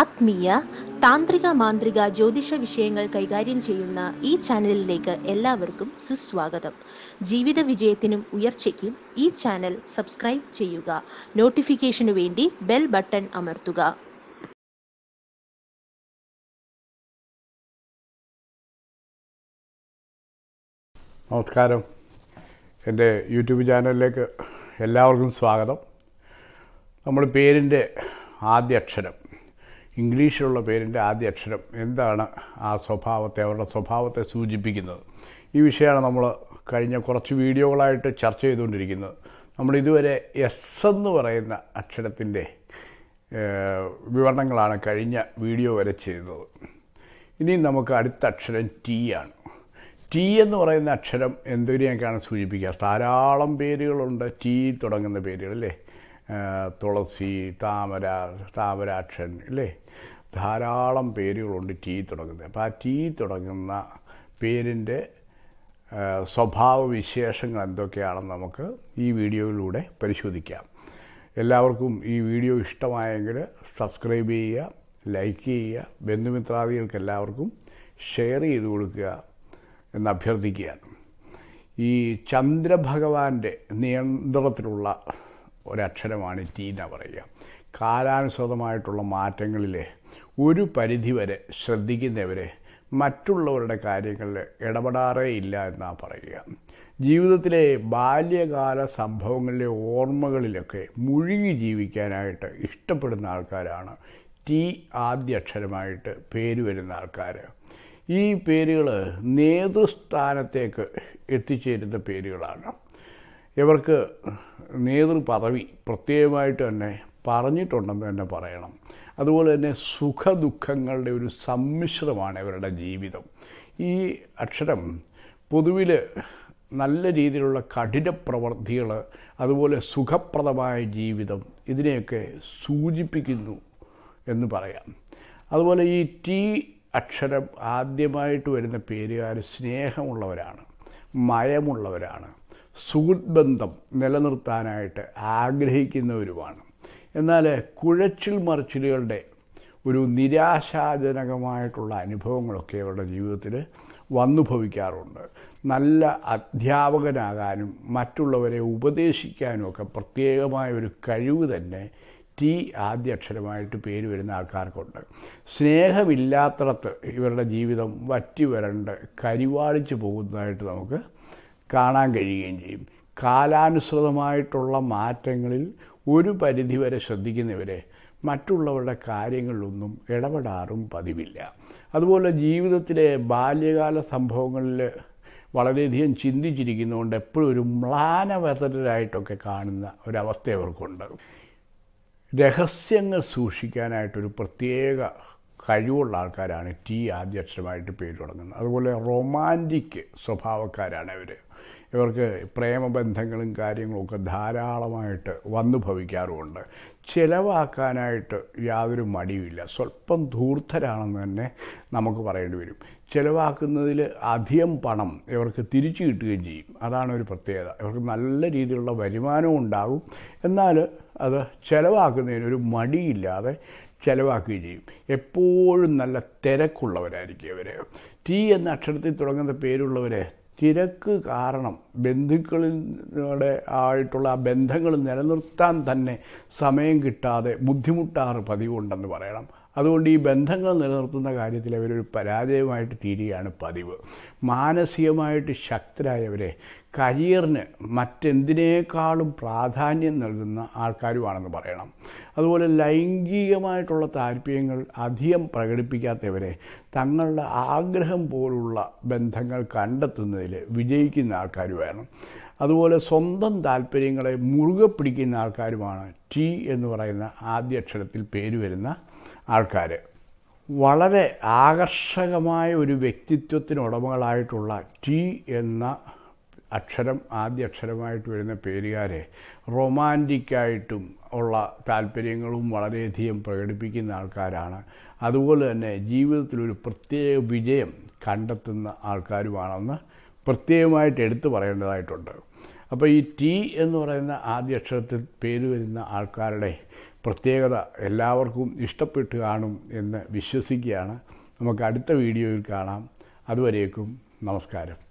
ആത്മീയ താന്ത്രിക മാന്ത്രിക ജ്യോതിഷ വിഷയങ്ങൾ കൈകാര്യം ചെയ്യുന്ന ഈ ചാനലിലേക്ക് എല്ലാവർക്കും സുസ്വാഗതം ജീവിത വിജയത്തിനും ഉയർച്ചയ്ക്കും ഈ ചാനൽ സബ്സ്ക്രൈബ് ചെയ്യുക നോട്ടിഫിക്കേഷനു വേണ്ടി ബെൽ ബട്ടൺ അമർത്തുക നമസ്കാരം എൻ്റെ യൂട്യൂബ് ചാനലിലേക്ക് എല്ലാവർക്കും സ്വാഗതം നമ്മൾ പേരിൻ്റെ ആദ്യ അക്ഷരം ഇംഗ്ലീഷിലുള്ള പേരിൻ്റെ ആദ്യ അക്ഷരം എന്താണ് ആ സ്വഭാവത്തെ അവരുടെ സ്വഭാവത്തെ സൂചിപ്പിക്കുന്നത് ഈ വിഷയമാണ് നമ്മൾ കഴിഞ്ഞ കുറച്ച് വീഡിയോകളായിട്ട് ചർച്ച ചെയ്തുകൊണ്ടിരിക്കുന്നത് നമ്മൾ ഇതുവരെ എസ് എന്ന് പറയുന്ന അക്ഷരത്തിൻ്റെ വിവരണങ്ങളാണ് കഴിഞ്ഞ വീഡിയോ വരെ ചെയ്തത് ഇനി നമുക്ക് അടുത്ത അക്ഷരം ടി ആണ് ടി എന്ന് പറയുന്ന അക്ഷരം എന്തിനെയൊക്കെയാണ് സൂചിപ്പിക്കുക ധാരാളം പേരുകളുണ്ട് ടി തുടങ്ങുന്ന പേരുകൾ അല്ലേ തുളസി താമര താമരാക്ഷൻ അല്ലേ ധാരാളം പേരുകളുണ്ട് ടീ തുടങ്ങുന്നത് അപ്പോൾ ആ ടീ തുടങ്ങുന്ന പേരിൻ്റെ സ്വഭാവ വിശേഷങ്ങൾ എന്തൊക്കെയാണെന്ന് നമുക്ക് ഈ വീഡിയോയിലൂടെ പരിശോധിക്കാം എല്ലാവർക്കും ഈ വീഡിയോ ഇഷ്ടമായെങ്കിൽ സബ്സ്ക്രൈബ് ചെയ്യുക ലൈക്ക് ചെയ്യുക ബന്ധുമിത്രാദികൾക്ക് എല്ലാവർക്കും ഷെയർ ചെയ്ത് കൊടുക്കുക എന്ന് അഭ്യർത്ഥിക്കുകയാണ് ഈ ചന്ദ്രഭഗവാന്റെ നിയന്ത്രണത്തിലുള്ള ഒരക്ഷരമാണ് ടി എന്ന് പറയുക കാലാനുസൃതമായിട്ടുള്ള മാറ്റങ്ങളിൽ ഒരു പരിധിവരെ ശ്രദ്ധിക്കുന്നവരെ മറ്റുള്ളവരുടെ കാര്യങ്ങളിൽ ഇടപെടാറേ ഇല്ല എന്നാണ് പറയുക ജീവിതത്തിലെ ബാല്യകാല സംഭവങ്ങളിലെ ഓർമ്മകളിലൊക്കെ മുഴുകി ജീവിക്കാനായിട്ട് ഇഷ്ടപ്പെടുന്ന ആൾക്കാരാണ് ടി ആദ്യ അക്ഷരമായിട്ട് പേര് വരുന്ന ആൾക്കാർ ഈ പേരുകൾ നേതൃസ്ഥാനത്തേക്ക് എത്തിച്ചേരുന്ന പേരുകളാണ് ഇവർക്ക് നേതൃപദവി പ്രത്യേകമായിട്ട് തന്നെ പറഞ്ഞിട്ടുണ്ടെന്ന് തന്നെ പറയണം അതുപോലെ തന്നെ സുഖദുഃഖങ്ങളുടെ ഒരു സമ്മിശ്രമാണ് ഇവരുടെ ജീവിതം ഈ അക്ഷരം പൊതുവിൽ നല്ല രീതിയിലുള്ള കഠിന പ്രവൃത്തികൾ അതുപോലെ സുഖപ്രദമായ ജീവിതം ഇതിനെയൊക്കെ സൂചിപ്പിക്കുന്നു എന്ന് പറയാം അതുപോലെ ഈ ടി അക്ഷരം ആദ്യമായിട്ട് വരുന്ന പേരുകാർ സ്നേഹമുള്ളവരാണ് മയമുള്ളവരാണ് സുഹൃത്ബന്ധം നിലനിർത്താനായിട്ട് ആഗ്രഹിക്കുന്നവരുമാണ് എന്നാൽ കുഴച്ചിൽ മറിച്ചിലുകളുടെ ഒരു നിരാശാജനകമായിട്ടുള്ള അനുഭവങ്ങളൊക്കെ അവരുടെ ജീവിതത്തിൽ വന്നു ഭവിക്കാറുണ്ട് നല്ല അധ്യാപകനാകാനും മറ്റുള്ളവരെ ഉപദേശിക്കാനും ഒക്കെ പ്രത്യേകമായ ഒരു കഴിവ് തന്നെ ടി ആദ്യ അക്ഷരമായിട്ട് പേര് വരുന്ന ആൾക്കാർക്കുണ്ട് സ്നേഹമില്ലാത്തടത്ത് ഇവരുടെ ജീവിതം വറ്റി വരണ്ട് കരിവാളിച്ച് പോകുന്നതായിട്ട് നമുക്ക് കാണാൻ കഴിയുകയും ചെയ്യും കാലാനുസൃതമായിട്ടുള്ള മാറ്റങ്ങളിൽ ഒരു പരിധിവരെ ശ്രദ്ധിക്കുന്നവരെ മറ്റുള്ളവരുടെ കാര്യങ്ങളിലൊന്നും ഇടപെടാറും പതിവില്ല അതുപോലെ ജീവിതത്തിലെ ബാല്യകാല സംഭവങ്ങളിൽ വളരെയധികം ചിന്തിച്ചിരിക്കുന്നതുകൊണ്ട് എപ്പോഴും ഒരു മ്ലാനവതരായിട്ടൊക്കെ കാണുന്ന ഒരവസ്ഥ അവർക്കുണ്ട് രഹസ്യങ്ങൾ സൂക്ഷിക്കാനായിട്ടൊരു പ്രത്യേക കഴിവുള്ള ആൾക്കാരാണ് ടി ആദ്യക്ഷരമായിട്ട് പേര് തുടങ്ങുന്നത് അതുപോലെ റൊമാൻറ്റിക് സ്വഭാവക്കാരാണ് അവർ ഇവർക്ക് പ്രേമബന്ധങ്ങളും കാര്യങ്ങളൊക്കെ ധാരാളമായിട്ട് വന്നു ഭവിക്കാറുമുണ്ട് ചിലവാക്കാനായിട്ട് യാതൊരു മടിയുമില്ല സ്വല്പം ധൂർത്തരാണെന്ന് തന്നെ നമുക്ക് പറയേണ്ടി വരും ചിലവാക്കുന്നതിൽ അധികം പണം ഇവർക്ക് തിരിച്ചു കിട്ടുകയും ചെയ്യും അതാണ് ഒരു പ്രത്യേകത ഇവർക്ക് നല്ല രീതിയിലുള്ള വരുമാനവും ഉണ്ടാകും എന്നാൽ അത് ചിലവാക്കുന്നതിന് ഒരു മടിയില്ലാതെ ചിലവാക്കുകയും ചെയ്യും എപ്പോഴും നല്ല തിരക്കുള്ളവരായിരിക്കും അവർ ടി എന്ന അക്ഷരത്തിൽ തുടങ്ങുന്ന പേരുള്ളവരെ തിരക്ക് കാരണം ബന്ധുക്കളിലൂടെ ആയിട്ടുള്ള ആ ബന്ധങ്ങൾ നിലനിർത്താൻ തന്നെ സമയം കിട്ടാതെ ബുദ്ധിമുട്ടാറ് പതിവുണ്ടെന്ന് പറയണം അതുകൊണ്ട് ഈ ബന്ധങ്ങൾ നിലനിർത്തുന്ന കാര്യത്തിൽ അവരൊരു പരാജയമായിട്ട് തീരുകയാണ് പതിവ് മാനസികമായിട്ട് ശക്തരായവരെ കരിയറിന് മറ്റെന്തിനേക്കാളും പ്രാധാന്യം നൽകുന്ന ആൾക്കാരുമാണെന്ന് പറയണം അതുപോലെ ലൈംഗികമായിട്ടുള്ള താല്പര്യങ്ങൾ അധികം പ്രകടിപ്പിക്കാത്തവരെ തങ്ങളുടെ ആഗ്രഹം പോലുള്ള ബന്ധങ്ങൾ കണ്ടെത്തുന്നതിൽ വിജയിക്കുന്ന ആൾക്കാർ വേണം അതുപോലെ സ്വന്തം താല്പര്യങ്ങളെ മുറുകെ പിടിക്കുന്ന ആൾക്കാരുമാണ് ടി എന്ന് പറയുന്ന ആദ്യ അക്ഷരത്തിൽ പേര് വരുന്ന ആൾക്കാർ വളരെ ആകർഷകമായ ഒരു വ്യക്തിത്വത്തിന് ഉടമകളായിട്ടുള്ള ടി എന്ന അക്ഷരം ആദ്യ അക്ഷരമായിട്ട് വരുന്ന പേരുകാരെ റൊമാൻറ്റിക്കായിട്ടും ഉള്ള താല്പര്യങ്ങളും വളരെയധികം പ്രകടിപ്പിക്കുന്ന ആൾക്കാരാണ് അതുപോലെ തന്നെ ജീവിതത്തിലൊരു പ്രത്യേക വിജയം കണ്ടെത്തുന്ന ആൾക്കാരുമാണെന്ന് പ്രത്യേകമായിട്ട് എടുത്തു പറയേണ്ടതായിട്ടുണ്ട് അപ്പോൾ ഈ ടി എന്ന് പറയുന്ന ആദ്യ അക്ഷരത്തിൽ പേര് വരുന്ന ആൾക്കാരുടെ പ്രത്യേകത എല്ലാവർക്കും ഇഷ്ടപ്പെട്ട് കാണും എന്ന് വിശ്വസിക്കുകയാണ് നമുക്ക് അടുത്ത വീഡിയോയിൽ കാണാം അതുവരേക്കും നമസ്കാരം